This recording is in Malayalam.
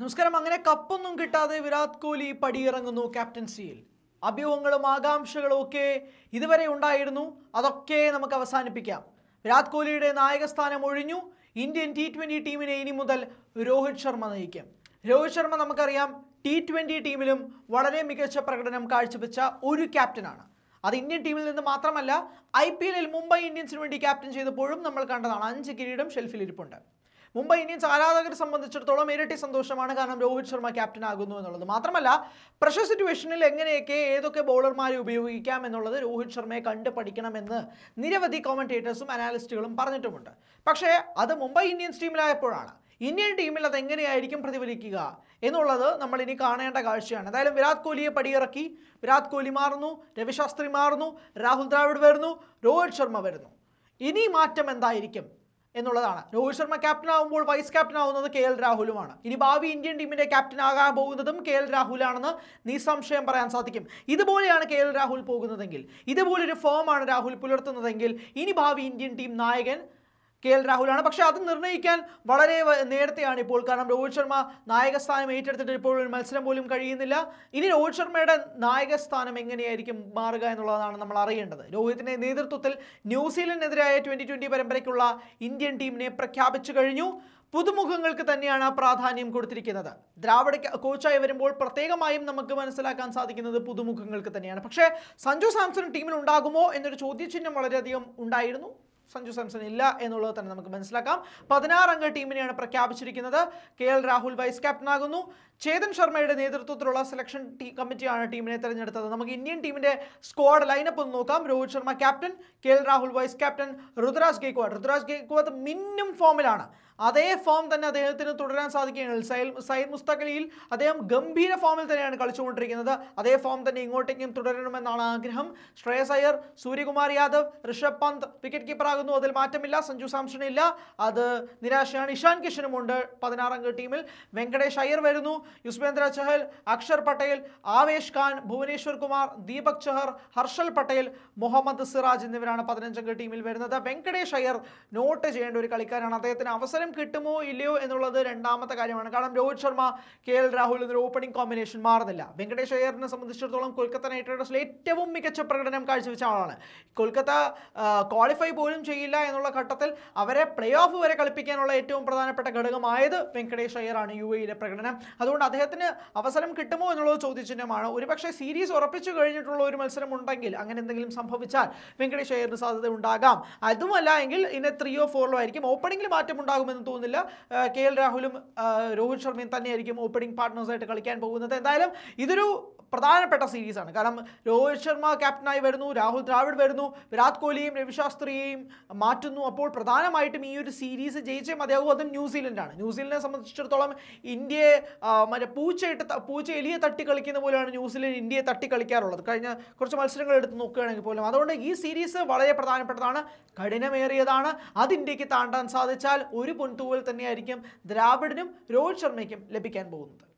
നമസ്കാരം അങ്ങനെ കപ്പൊന്നും കിട്ടാതെ വിരാട് കോഹ്ലി പടിയിറങ്ങുന്നു ക്യാപ്റ്റൻസിയിൽ അഭ്യൂഹങ്ങളും ആകാംക്ഷകളും ഒക്കെ ഇതുവരെ ഉണ്ടായിരുന്നു അതൊക്കെ നമുക്ക് അവസാനിപ്പിക്കാം വിരാട് കോഹ്ലിയുടെ നായകസ്ഥാനം ഒഴിഞ്ഞു ഇന്ത്യൻ ടി ട്വൻ്റി ടീമിനെ ഇനി മുതൽ രോഹിത് ശർമ്മ നയിക്കും രോഹിത് ശർമ്മ നമുക്കറിയാം ടി ട്വൻ്റി ടീമിലും വളരെ മികച്ച പ്രകടനം കാഴ്ചവെച്ച ഒരു ക്യാപ്റ്റനാണ് അത് ഇന്ത്യൻ ടീമിൽ നിന്ന് മാത്രമല്ല ഐ പി എല്ലിൽ മുംബൈ ഇന്ത്യൻസിന് വേണ്ടി ക്യാപ്റ്റൻ ചെയ്തപ്പോഴും നമ്മൾ കണ്ടതാണ് അഞ്ച് കിരീടം ഷെൽഫിൽ ഇരിപ്പുണ്ട് മുംബൈ ഇന്ത്യൻസ് ആരാധകരെ സംബന്ധിച്ചിടത്തോളം ഇരട്ടി സന്തോഷമാണ് കാരണം രോഹിത് ശർമ്മ ക്യാപ്റ്റൻ ആകുന്നു എന്നുള്ളത് മാത്രമല്ല പ്രഷർ സിറ്റുവേഷനിൽ എങ്ങനെയൊക്കെ ഏതൊക്കെ ബൗളർമാരെ ഉപയോഗിക്കാം എന്നുള്ളത് രോഹിത് ശർമ്മയെ കണ്ട് പഠിക്കണമെന്ന് നിരവധി കോമൻറ്റേറ്റേഴ്സും അനാലിസ്റ്റുകളും പറഞ്ഞിട്ടുമുണ്ട് പക്ഷേ അത് മുംബൈ ഇന്ത്യൻസ് ടീമിലായപ്പോഴാണ് ഇന്ത്യൻ ടീമിൽ അത് എങ്ങനെയായിരിക്കും പ്രതിഫലിക്കുക എന്നുള്ളത് നമ്മൾ ഇനി കാണേണ്ട കാഴ്ചയാണ് എന്തായാലും വിരാട് കോഹ്ലിയെ പടിയിറക്കി വിരാട് കോഹ്ലി മാറുന്നു രവിശാസ്ത്രി മാറുന്നു രാഹുൽ ദ്രാവിഡ് വരുന്നു രോഹിത് ശർമ്മ വരുന്നു ഇനി മാറ്റം എന്തായിരിക്കും എന്നുള്ളതാണ് രോഹിത് ശർമ്മ ക്യാപ്റ്റൻ ആവുമ്പോൾ വൈസ് ക്യാപ്റ്റൻ ആവുന്നത് കെ എൽ രാഹുലുമാണ് ഇനി ഭാവി ഇന്ത്യൻ ടീമിന്റെ ക്യാപ്റ്റൻ ആകാൻ പോകുന്നതും കെ എൽ രാഹുലാണെന്ന് നിസ്സംശയം പറയാൻ സാധിക്കും ഇതുപോലെയാണ് കെ എൽ രാഹുൽ പോകുന്നതെങ്കിൽ ഇതുപോലൊരു ഫോമാണ് രാഹുൽ പുലർത്തുന്നതെങ്കിൽ ഇനി ഭാവി ഇന്ത്യൻ ടീം നായകൻ കെ എൽ രാഹുലാണ് പക്ഷേ അത് നിർണ്ണയിക്കാൻ വളരെ നേരത്തെയാണ് ഇപ്പോൾ കാരണം രോഹിത് ശർമ്മ നായക സ്ഥാനം ഏറ്റെടുത്തിട്ട് ഇപ്പോൾ ഒരു മത്സരം പോലും കഴിയുന്നില്ല ഇനി രോഹിത് ശർമ്മയുടെ നായക സ്ഥാനം എങ്ങനെയായിരിക്കും മാറുക എന്നുള്ളതാണ് നമ്മൾ അറിയേണ്ടത് രോഹിതിൻ്റെ നേതൃത്വത്തിൽ ന്യൂസിലൻഡിനെതിരായ ട്വൻ്റി ട്വൻ്റി പരമ്പരയ്ക്കുള്ള ഇന്ത്യൻ ടീമിനെ പ്രഖ്യാപിച്ചു കഴിഞ്ഞു പുതുമുഖങ്ങൾക്ക് തന്നെയാണ് പ്രാധാന്യം കൊടുത്തിരിക്കുന്നത് ദ്രാവിഡ കോച്ചായി വരുമ്പോൾ പ്രത്യേകമായും നമുക്ക് മനസ്സിലാക്കാൻ സാധിക്കുന്നത് പുതുമുഖങ്ങൾക്ക് തന്നെയാണ് പക്ഷേ സഞ്ജു സാംസൺ ടീമിൽ ഉണ്ടാകുമോ എന്നൊരു ചോദ്യചിഹ്നം വളരെയധികം ഉണ്ടായിരുന്നു സഞ്ജു സാംസൺ ഇല്ല എന്നുള്ളത് തന്നെ നമുക്ക് മനസ്സിലാക്കാം പതിനാറംഗ ടീമിനെയാണ് പ്രഖ്യാപിച്ചിരിക്കുന്നത് കെ എൽ രാഹുൽ വൈസ് ക്യാപ്റ്റനാകുന്നു ചേതൻ ശർമ്മയുടെ നേതൃത്വത്തിലുള്ള സെലക്ഷൻ കമ്മിറ്റിയാണ് ടീമിനെ തെരഞ്ഞെടുത്തത് നമുക്ക് ഇന്ത്യൻ ടീമിന്റെ സ്ക്വാഡ് ലൈനപ്പ് ഒന്ന് നോക്കാം Rohit Sharma captain K L Rahul vice captain Ruturaj Gaikwad Ruturaj Gaikwad മിന്നും ഫോമിലാണ് അതേ ഫോം തന്നെ അദ്ദേഹത്തിന് തുടരാൻ സാധിക്കുകയാണ് സൈൽ സയ്യിദ് മുസ്തഖലിയിൽ അദ്ദേഹം ഗംഭീര ഫോമിൽ തന്നെയാണ് കളിച്ചുകൊണ്ടിരിക്കുന്നത് അതേ ഫോം തന്നെ ഇങ്ങോട്ടേക്കും തുടരണമെന്നാണ് ആഗ്രഹം ശ്രേയസ് അയ്യർ സൂര്യകുമാർ യാദവ് ഋഷഭ് പന്ത് വിക്കറ്റ് കീപ്പർ ഉണ്ടാകുന്നു അതിൽ മാറ്റമില്ല സഞ്ജു സാംസണില്ല അത് നിരാശയാണ് ഇഷാൻ കിഷനുമുണ്ട് പതിനാറംഗ ടീമിൽ വെങ്കടേഷ് അയ്യർ വരുന്നു യുസ്വേന്ദ്ര ചഹൽ അക്ഷർ പട്ടേൽ ആവേശ് ഖാൻ ഭുവനേശ്വർ കുമാർ ദീപക് ചഹർ ഹർഷൽ പട്ടേൽ മുഹമ്മദ് സിറാജ് എന്നിവരാണ് പതിനഞ്ചംഗ ടീമിൽ വരുന്നത് വെങ്കടേഷ് അയ്യർ നോട്ട് ചെയ്യേണ്ട ഒരു കളിക്കാരാണ് അദ്ദേഹത്തിന് അവസരം കിട്ടുമോ ഇല്ലയോ എന്നുള്ളത് രണ്ടാമത്തെ കാര്യമാണ് കാരണം രോഹിത് ശർമ്മ കെ എൽ രാഹുൽ എന്നൊരു ഓപ്പണിംഗ് കോമ്പിനേഷൻ മാറുന്നില്ല വെങ്കടേഷ് അയ്യറിനെ സംബന്ധിച്ചിടത്തോളം കൊൽക്കത്ത നൈറ്റ് റൈഡേഴ്സിൽ ഏറ്റവും മികച്ച പ്രകടനം കാഴ്ചവെച്ച ആളാണ് കൊൽക്കത്ത ക്വാളിഫൈ പോലും ഒന്നും ചെയ്യില്ല എന്നുള്ള ഘട്ടത്തിൽ അവരെ പ്ലേ ഓഫ് വരെ കളിപ്പിക്കാനുള്ള ഏറ്റവും പ്രധാനപ്പെട്ട ഘടകമായത് വെങ്കടേഷ് അയ്യറാണ് യു എയിലെ പ്രകടനം അതുകൊണ്ട് അദ്ദേഹത്തിന് അവസരം കിട്ടുമോ എന്നുള്ളത് ചോദ്യചിഹ്നമാണ് ഒരുപക്ഷെ സീരീസ് ഉറപ്പിച്ചു കഴിഞ്ഞിട്ടുള്ള ഒരു മത്സരം ഉണ്ടെങ്കിൽ അങ്ങനെ എന്തെങ്കിലും സംഭവിച്ചാൽ വെങ്കടേഷ് അയ്യറിന് സാധ്യത ഉണ്ടാകാം അതുമല്ല എങ്കിൽ ഇന്നെ ത്രീയോ ഫോറിലോ ആയിരിക്കും ഓപ്പണിംഗിൽ മാറ്റം ഉണ്ടാകുമെന്ന് തോന്നുന്നില്ല കെ എൽ രാഹുലും രോഹിത് ശർമ്മയും തന്നെയായിരിക്കും ഓപ്പണിംഗ് പാർട്ട്നേഴ്സായിട്ട് കളിക്കാൻ പോകുന്നത് എന്തായാലും ഇതൊരു പ്രധാനപ്പെട്ട സീരീസാണ് കാരണം രോഹിത് ശർമ്മ ക്യാപ്റ്റനായി വരുന്നു രാഹുൽ ദ്രാവിഡ് വരുന്നു വിരാട് കോഹ്ലിയും രവിശാസ്ത്രിയെയും മാറ്റുന്നു അപ്പോൾ പ്രധാനമായിട്ടും ഈ ഒരു സീരീസ് ജയിച്ചേ അതും ന്യൂസിലൻഡാണ് ന്യൂസിലൻഡിനെ സംബന്ധിച്ചിടത്തോളം ഇന്ത്യയെ മറ്റേ പൂച്ചയിട്ട് പൂച്ച എലിയെ തട്ടി കളിക്കുന്ന പോലെയാണ് ന്യൂസിലൻഡ് ഇന്ത്യയെ തട്ടി കളിക്കാറുള്ളത് കഴിഞ്ഞ കുറച്ച് മത്സരങ്ങൾ എടുത്ത് നോക്കുകയാണെങ്കിൽ പോലും അതുകൊണ്ട് ഈ സീരീസ് വളരെ പ്രധാനപ്പെട്ടതാണ് കഠിനമേറിയതാണ് അത് ഇന്ത്യക്ക് താണ്ടാൻ സാധിച്ചാൽ ഒരു പൊൻതൂവൽ തന്നെയായിരിക്കും ദ്രാവിഡിനും രോഹിത് ശർമ്മയ്ക്കും ലഭിക്കാൻ പോകുന്നത്